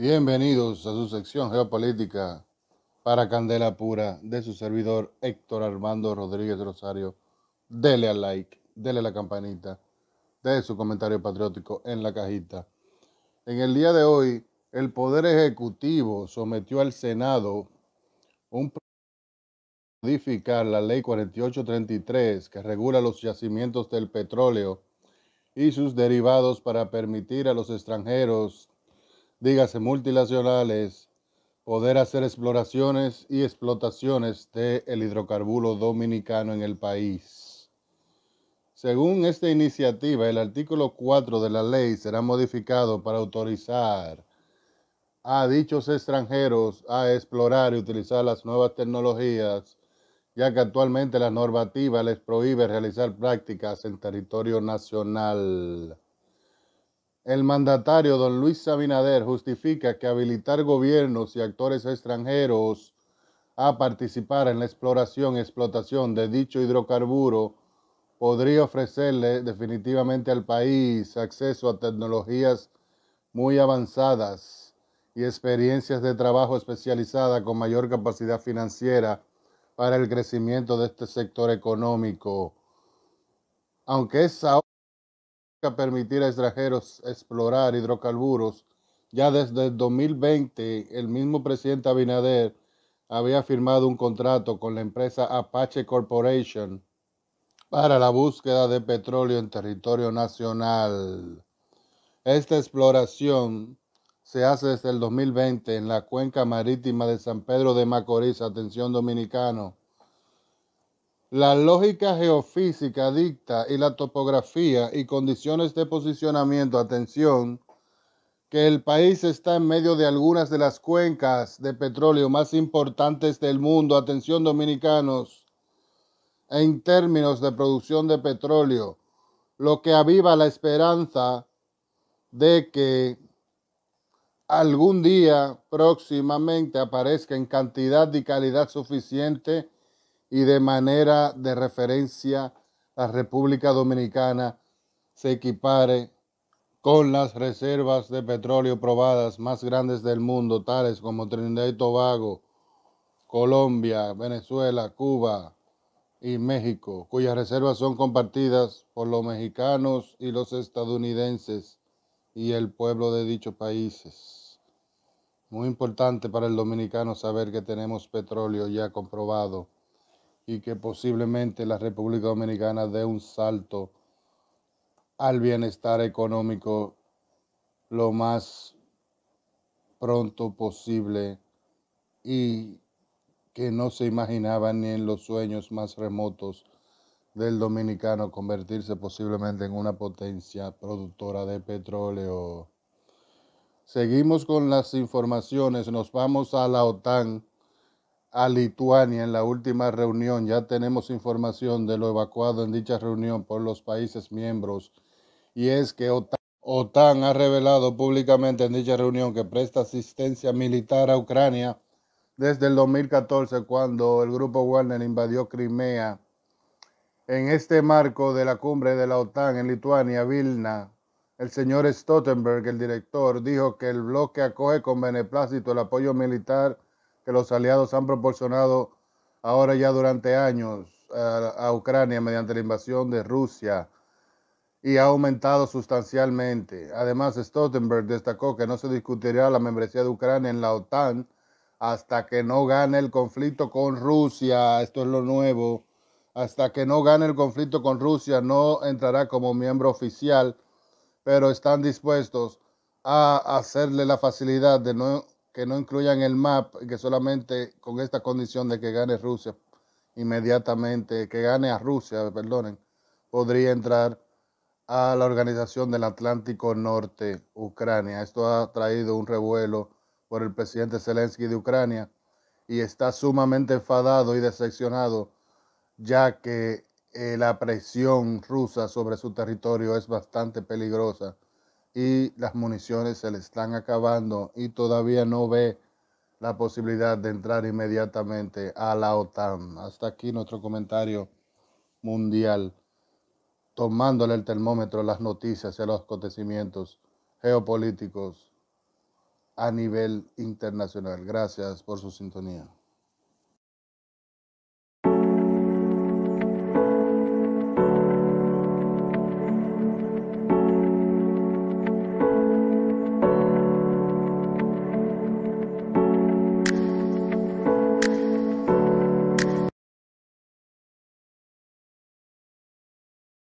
Bienvenidos a su sección geopolítica para Candela Pura de su servidor Héctor Armando Rodríguez Rosario. Dele al like, dele la campanita, de su comentario patriótico en la cajita. En el día de hoy, el Poder Ejecutivo sometió al Senado un proyecto para modificar la ley 4833 que regula los yacimientos del petróleo y sus derivados para permitir a los extranjeros dígase multinacionales, poder hacer exploraciones y explotaciones del de hidrocarburo dominicano en el país. Según esta iniciativa, el artículo 4 de la ley será modificado para autorizar a dichos extranjeros a explorar y utilizar las nuevas tecnologías, ya que actualmente la normativa les prohíbe realizar prácticas en territorio nacional. El mandatario don Luis Sabinader, justifica que habilitar gobiernos y actores extranjeros a participar en la exploración y explotación de dicho hidrocarburo podría ofrecerle definitivamente al país acceso a tecnologías muy avanzadas y experiencias de trabajo especializada con mayor capacidad financiera para el crecimiento de este sector económico. Aunque esa permitir a extranjeros explorar hidrocarburos. Ya desde el 2020, el mismo presidente Abinader había firmado un contrato con la empresa Apache Corporation para la búsqueda de petróleo en territorio nacional. Esta exploración se hace desde el 2020 en la cuenca marítima de San Pedro de Macorís, atención dominicano, la lógica geofísica dicta y la topografía y condiciones de posicionamiento, atención, que el país está en medio de algunas de las cuencas de petróleo más importantes del mundo, atención dominicanos, en términos de producción de petróleo, lo que aviva la esperanza de que algún día próximamente aparezca en cantidad y calidad suficiente y de manera de referencia la República Dominicana se equipare con las reservas de petróleo probadas más grandes del mundo, tales como Trinidad y Tobago, Colombia, Venezuela, Cuba y México, cuyas reservas son compartidas por los mexicanos y los estadounidenses y el pueblo de dichos países. Muy importante para el dominicano saber que tenemos petróleo ya comprobado y que posiblemente la República Dominicana dé un salto al bienestar económico lo más pronto posible y que no se imaginaba ni en los sueños más remotos del dominicano convertirse posiblemente en una potencia productora de petróleo. Seguimos con las informaciones, nos vamos a la OTAN a Lituania en la última reunión. Ya tenemos información de lo evacuado en dicha reunión por los países miembros. Y es que OTAN, OTAN ha revelado públicamente en dicha reunión que presta asistencia militar a Ucrania desde el 2014 cuando el grupo Warner invadió Crimea. En este marco de la cumbre de la OTAN en Lituania, Vilna, el señor Stoltenberg, el director, dijo que el bloque acoge con beneplácito el apoyo militar que los aliados han proporcionado ahora ya durante años a, Ucrania mediante la invasión de Rusia y ha aumentado sustancialmente. Además, Stoltenberg destacó que no se discutirá la membresía de Ucrania en la OTAN hasta que no gane el conflicto con Rusia. Esto es lo nuevo. Hasta que no gane el conflicto con Rusia no entrará como miembro oficial, pero están dispuestos a hacerle la facilidad de no que no incluyan el MAP, que solamente con esta condición de que gane Rusia inmediatamente, que gane a Rusia, perdonen, podría entrar a la Organización del Atlántico Norte, Ucrania. Esto ha traído un revuelo por el presidente Zelensky de Ucrania y está sumamente enfadado y decepcionado, ya que eh, la presión rusa sobre su territorio es bastante peligrosa y las municiones se le están acabando y todavía no ve la posibilidad de entrar inmediatamente a la OTAN. Hasta aquí nuestro comentario mundial, tomándole el termómetro a las noticias y a los acontecimientos geopolíticos a nivel internacional. Gracias por su sintonía.